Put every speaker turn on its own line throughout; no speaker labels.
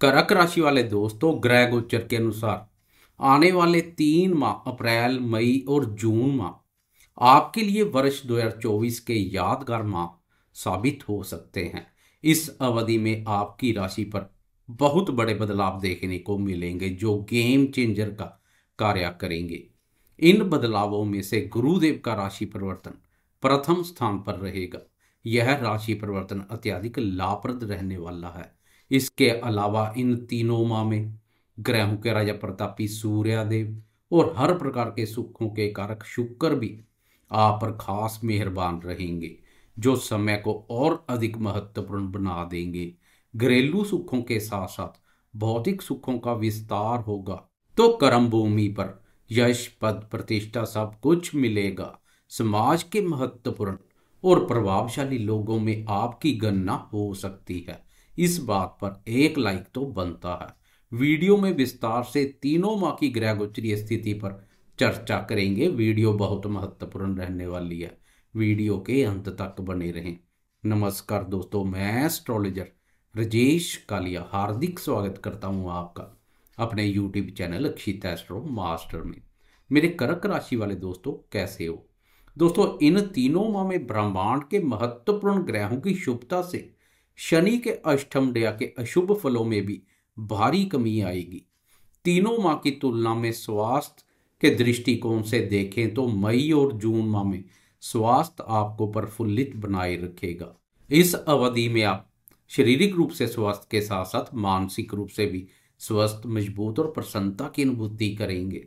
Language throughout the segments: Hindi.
करक राशि वाले दोस्तों ग्रह गोचर के अनुसार आने वाले तीन माह अप्रैल मई और जून माह आपके लिए वर्ष 2024 के यादगार माह साबित हो सकते हैं इस अवधि में आपकी राशि पर बहुत बड़े बदलाव देखने को मिलेंगे जो गेम चेंजर का कार्य करेंगे इन बदलावों में से गुरुदेव का राशि परिवर्तन प्रथम स्थान पर रहेगा यह राशि परिवर्तन अत्यधिक लाभप्रद रहने वाला है इसके अलावा इन तीनों माह में ग्रहों के राजा प्रतापी सूर्यादेव और हर प्रकार के सुखों के कारक शुक्र भी आप पर खास मेहरबान रहेंगे जो समय को और अधिक महत्वपूर्ण बना देंगे घरेलू सुखों के साथ साथ भौतिक सुखों का विस्तार होगा तो कर्म भूमि पर यश पद प्रतिष्ठा सब कुछ मिलेगा समाज के महत्वपूर्ण और प्रभावशाली लोगों में आपकी गणना हो सकती है इस बात पर एक लाइक तो बनता है वीडियो में विस्तार से तीनों माँ की ग्रह गोचरी स्थिति पर चर्चा करेंगे वीडियो बहुत महत्वपूर्ण रहने वाली है वीडियो के अंत तक बने रहें नमस्कार दोस्तों मैं एस्ट्रोलॉजर राजेश कालिया हार्दिक स्वागत करता हूँ आपका अपने YouTube channel Akshit astro master में मेरे कर्क राशि वाले दोस्तों कैसे हो दोस्तों इन तीनों माह में ब्रह्मांड के महत्वपूर्ण ग्रहों की शुभता से शनि के अष्टम डया के अशुभ फलों में भी भारी कमी आएगी तीनों माह की तुलना में स्वास्थ्य के दृष्टिकोण से देखें तो मई और जून माह में स्वास्थ्य आपको प्रफुल्लित बनाए रखेगा इस अवधि में आप शारीरिक रूप से स्वास्थ्य के साथ साथ मानसिक रूप से भी स्वस्थ मजबूत और प्रसन्नता की अनुभूति करेंगे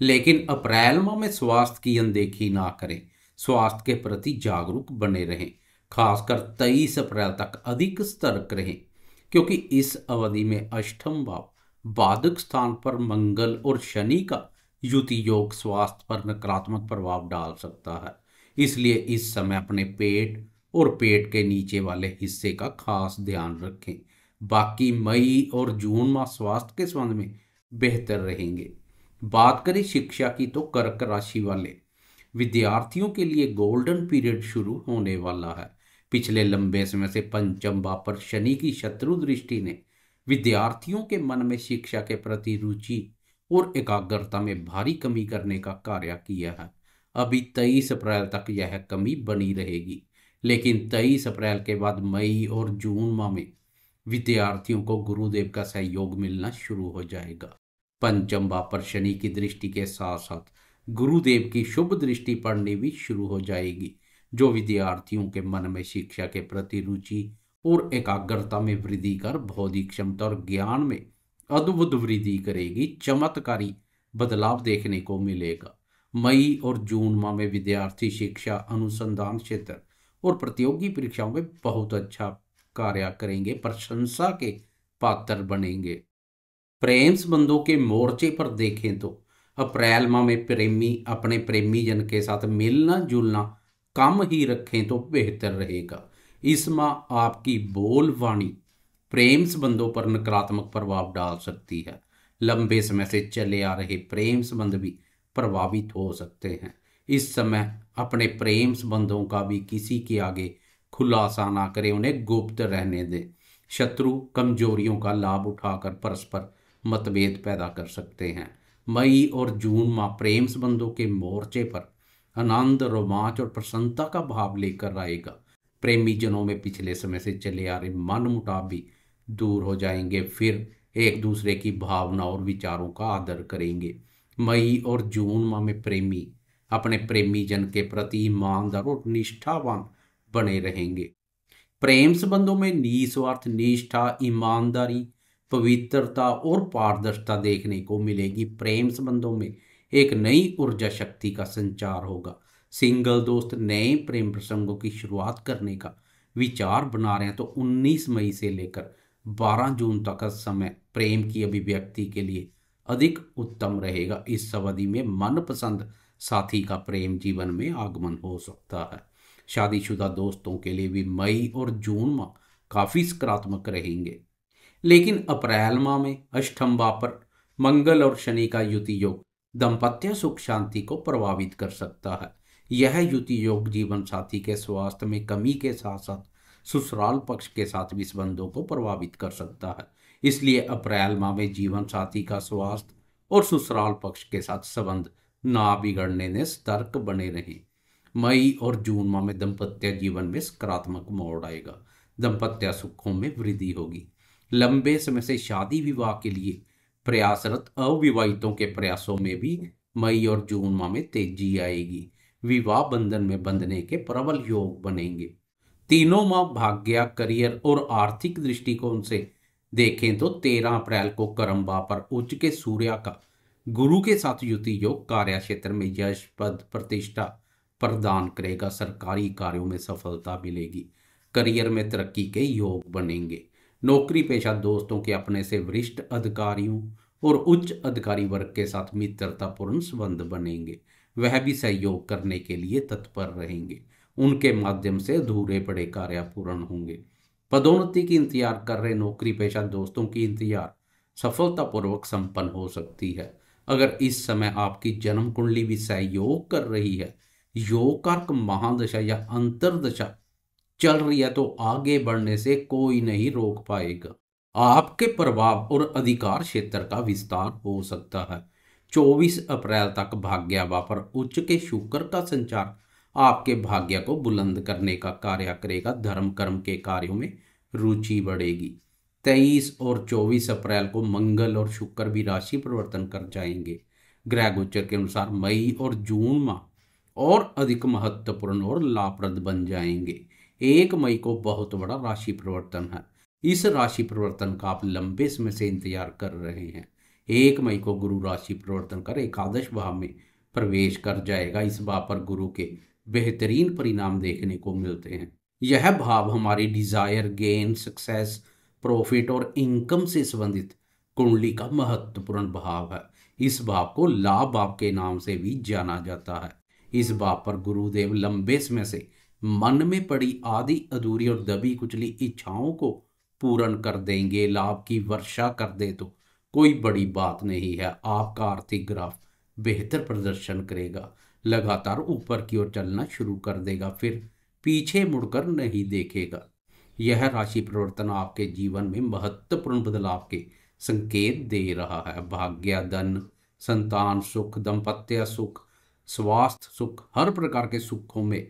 लेकिन अप्रैल माह में स्वास्थ्य की अनदेखी ना करें स्वास्थ्य के प्रति जागरूक बने रहें खासकर तेईस अप्रैल तक अधिक सतर्क रहें क्योंकि इस अवधि में अष्टम भाव बाधक स्थान पर मंगल और शनि का युति योग स्वास्थ्य पर नकारात्मक प्रभाव डाल सकता है इसलिए इस समय अपने पेट और पेट के नीचे वाले हिस्से का खास ध्यान रखें बाकी मई और जून माह स्वास्थ्य के संबंध में बेहतर रहेंगे बात करें शिक्षा की तो कर्क राशि वाले विद्यार्थियों के लिए गोल्डन पीरियड शुरू होने वाला है पिछले लंबे समय से पंचम पर शनि की शत्रु दृष्टि ने विद्यार्थियों के मन में शिक्षा के प्रति रुचि और एकाग्रता में भारी कमी करने का कार्य किया है अभी तेईस अप्रैल तक यह कमी बनी रहेगी लेकिन तेईस अप्रैल के बाद मई और जून माह में विद्यार्थियों को गुरुदेव का सहयोग मिलना शुरू हो जाएगा पंचम पर शनि की दृष्टि के साथ साथ गुरुदेव की शुभ दृष्टि पड़नी भी शुरू हो जाएगी जो विद्यार्थियों के मन में शिक्षा के प्रति रुचि और एकाग्रता में वृद्धि कर बौद्धिक क्षमता और ज्ञान में अद्भुत वृद्धि करेगी चमत्कारी बदलाव देखने को मिलेगा मई और जून माह में विद्यार्थी शिक्षा अनुसंधान क्षेत्र और प्रतियोगी परीक्षाओं में बहुत अच्छा कार्य करेंगे प्रशंसा के पात्र बनेंगे प्रेम संबंधों के मोर्चे पर देखें तो अप्रैल माह में प्रेमी अपने प्रेमी जन के साथ मिलना जुलना कम ही रखें तो बेहतर रहेगा इसमें आपकी बोलवाणी प्रेम संबंधों पर नकारात्मक प्रभाव डाल सकती है लंबे समय से चले आ रहे प्रेम संबंध भी प्रभावित हो सकते हैं इस समय अपने प्रेम संबंधों का भी किसी के आगे खुलासा ना करें उन्हें गुप्त रहने दें शत्रु कमजोरियों का लाभ उठाकर परस्पर मतभेद पैदा कर सकते हैं मई और जून माह प्रेम संबंधों के मोर्चे पर आनंद रोमांच और प्रसन्नता का भाव लेकर आएगा प्रेमी जनों में पिछले समय से चले आ रहे मन मुटाव भी दूर हो जाएंगे फिर एक दूसरे की भावना और विचारों का आदर करेंगे मई और जून माह में प्रेमी अपने प्रेमी जन के प्रति ईमानदार और निष्ठावान बने रहेंगे प्रेम संबंधों में निस्वार्थ निष्ठा ईमानदारी पवित्रता और पारदर्शिता देखने को मिलेगी प्रेम संबंधों में एक नई ऊर्जा शक्ति का संचार होगा सिंगल दोस्त नए प्रेम प्रसंगों की शुरुआत करने का विचार बना रहे हैं तो 19 मई से लेकर 12 जून तक का समय प्रेम की अभिव्यक्ति के लिए अधिक उत्तम रहेगा इस अवधि में मनपसंद साथी का प्रेम जीवन में आगमन हो सकता है शादीशुदा दोस्तों के लिए भी मई और जून माह काफ़ी सकारात्मक रहेंगे लेकिन अप्रैल माह में अष्टम भाव पर मंगल और शनि का युति योग दंपत्य सुख शांति को प्रभावित कर सकता है यह युति योग जीवन साथी के स्वास्थ्य में कमी के साथ साथ ससुराल पक्ष के साथ भी संबंधों को प्रभावित कर सकता है इसलिए अप्रैल माह में जीवन साथी का स्वास्थ्य और ससुराल पक्ष के साथ संबंध ना बिगड़ने में सतर्क बने रहें मई और जून माह में दंपत्य जीवन में सकारात्मक मोड़ आएगा दंपत्य सुखों में वृद्धि होगी लंबे समय से शादी विवाह के लिए प्रयासरत अविवाहितों के प्रयासों में भी मई और जून माह में तेजी आएगी विवाह बंधन में बंधने के प्रबल योग बनेंगे तीनों माह भाग्य करियर और आर्थिक दृष्टिकोण से देखें तो तेरह अप्रैल को करम्बा पर उच्च के सूर्य का गुरु के साथ युति योग कार्य क्षेत्र में यश पद प्रतिष्ठा प्रदान करेगा सरकारी कार्यों में सफलता मिलेगी करियर में तरक्की के योग बनेंगे नौकरी पेशा दोस्तों के अपने से वरिष्ठ अधिकारियों और उच्च अधिकारी वर्ग के साथ मित्रतापूर्ण संबंध बनेंगे वह भी सहयोग करने के लिए तत्पर रहेंगे उनके माध्यम से अधूरे पड़े कार्य पूर्ण होंगे पदोन्नति की इंतजार कर रहे नौकरी पेशा दोस्तों की इंतजार सफलतापूर्वक संपन्न हो सकती है अगर इस समय आपकी जन्म कुंडली भी सहयोग कर रही है योग कार्क महादशा या अंतरदशा चल रही है तो आगे बढ़ने से कोई नहीं रोक पाएगा आपके प्रभाव और अधिकार क्षेत्र का विस्तार हो सकता है 24 अप्रैल तक भाग्यावा पर उच्च के शुक्र का संचार आपके भाग्य को बुलंद करने का कार्य करेगा धर्म कर्म के कार्यों में रुचि बढ़ेगी 23 और 24 अप्रैल को मंगल और शुक्र भी राशि परिवर्तन कर जाएंगे ग्रह गोचर के अनुसार मई और जून माह और अधिक महत्वपूर्ण और लाभप्रद बन जाएंगे एक मई को बहुत बड़ा राशि परिवर्तन है इस राशि परिवर्तन का आप लंबे समय से इंतजार कर रहे हैं एक मई को गुरु राशि परिवर्तन कर एकादश भाव में प्रवेश कर जाएगा इस भाव पर गुरु के बेहतरीन परिणाम देखने को मिलते हैं यह भाव हमारी डिजायर गेन सक्सेस प्रॉफिट और इनकम से संबंधित कुंडली का महत्वपूर्ण भाव है इस भाव को लाभ भाव के नाम से भी जाना जाता है इस भाव पर गुरुदेव लंबे समय से मन में पड़ी आधी अधूरी और दबी कुचली इच्छाओं को पूर्ण कर देंगे लाभ की वर्षा कर दे तो कोई बड़ी बात नहीं है आपका आर्थिक ग्राफ बेहतर प्रदर्शन करेगा लगातार ऊपर की ओर चलना शुरू कर देगा फिर पीछे मुड़कर नहीं देखेगा यह राशि परिवर्तन आपके जीवन में महत्वपूर्ण बदलाव के संकेत दे रहा है भाग्य धन संतान सुख दंपत्य सुख स्वास्थ्य सुख हर प्रकार के सुखों में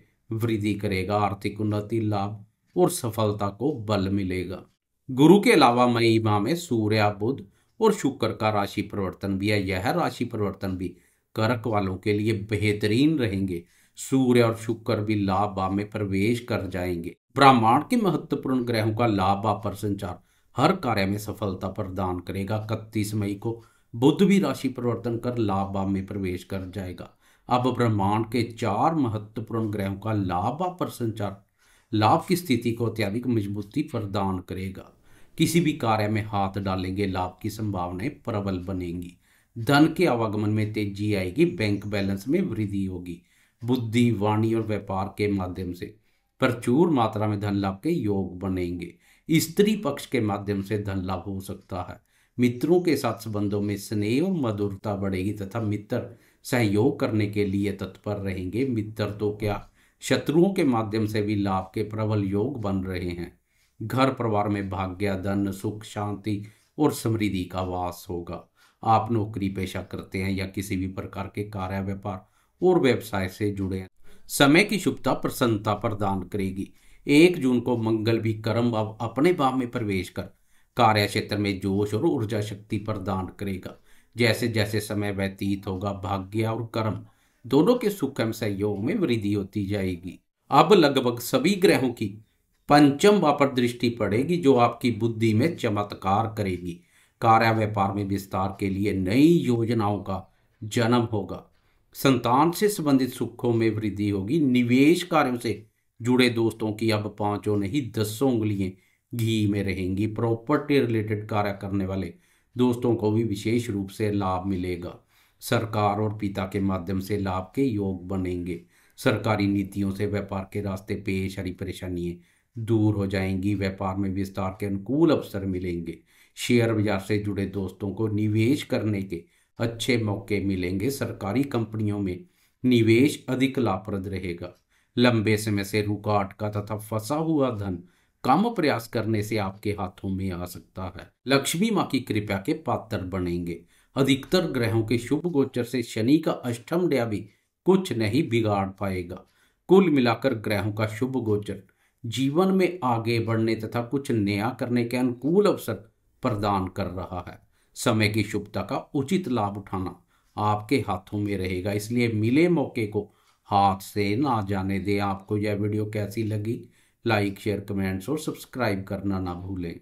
वृद्धि करेगा आर्थिक उन्नति लाभ और सफलता को बल मिलेगा गुरु के अलावा मई माह में सूर्य बुध और शुक्र का राशि परिवर्तन भी है यह राशि परिवर्तन भी करक वालों के लिए बेहतरीन रहेंगे सूर्य और शुक्र भी लाभ भाव में प्रवेश कर जाएंगे ब्रह्मांड के महत्वपूर्ण ग्रहों का लाभ भाव पर संचार हर कार्य में सफलता प्रदान करेगा इकतीस मई को बुध भी राशि परिवर्तन कर लाभ भाव में प्रवेश कर जाएगा अब ब्रह्मांड के चार महत्वपूर्ण ग्रहों का लाभ पर संचार लाभ की स्थिति को अत्याधिक मजबूती प्रदान करेगा किसी भी कार्य में हाथ डालेंगे लाभ की संभावनाएं प्रबल बनेंगी धन के आवागमन में तेजी आएगी बैंक बैलेंस में वृद्धि होगी बुद्धि वाणी और व्यापार के माध्यम से प्रचुर मात्रा में धन लाभ के योग बनेंगे स्त्री पक्ष के माध्यम से धन लाभ हो सकता है मित्रों के साथ संबंधों में स्नेह और मधुरता बढ़ेगी तथा मित्र सहयोग करने के लिए तत्पर रहेंगे मित्र तो क्या शत्रुओं के माध्यम से भी लाभ के प्रबल योग बन रहे हैं घर परिवार में भाग्य धन सुख शांति और समृद्धि का वास होगा आप नौकरी पेशा करते हैं या किसी भी प्रकार के कार्य व्यापार और व्यवसाय से जुड़े हैं समय की शुभता प्रसन्नता प्रदान करेगी एक जून को मंगल भी कर्म भाव अपने भाव में प्रवेश कर कार्य क्षेत्र में जोश और ऊर्जा शक्ति प्रदान करेगा जैसे जैसे समय व्यतीत होगा भाग्य और कर्म दोनों के एवं सहयोग में वृद्धि होती जाएगी अब लगभग सभी ग्रहों की पंचम वापर दृष्टि पड़ेगी जो आपकी बुद्धि में चमत्कार करेगी कार्य व्यापार में विस्तार के लिए नई योजनाओं का जन्म होगा संतान से संबंधित सुखों में वृद्धि होगी निवेश कार्यों से जुड़े दोस्तों की अब पांचों नहीं दसों उंगलियां घी में रहेंगी प्रॉपर्टी रिलेटेड कार्य करने वाले दोस्तों को भी विशेष रूप से लाभ मिलेगा सरकार और पिता के माध्यम से लाभ के योग बनेंगे सरकारी नीतियों से व्यापार के रास्ते पेश हरी परेशानियाँ दूर हो जाएंगी व्यापार में विस्तार के अनुकूल अवसर मिलेंगे शेयर बाजार से जुड़े दोस्तों को निवेश करने के अच्छे मौके मिलेंगे सरकारी कंपनियों में निवेश अधिक लाभप्रद रहेगा लंबे समय से रुकावट का तथा फंसा हुआ धन काम प्रयास करने से आपके हाथों में आ सकता है लक्ष्मी माँ की कृपा के पात्र बनेंगे अधिकतर ग्रहों के शुभ गोचर से शनि का अष्टम डया भी कुछ नहीं बिगाड़ पाएगा कुल मिलाकर ग्रहों का शुभ गोचर जीवन में आगे बढ़ने तथा कुछ नया करने के अनुकूल अवसर प्रदान कर रहा है समय की शुभता का उचित लाभ उठाना आपके हाथों में रहेगा इसलिए मिले मौके को हाथ से ना जाने दें आपको यह वीडियो कैसी लगी लाइक शेयर कमेंट्स और सब्सक्राइब करना ना भूलें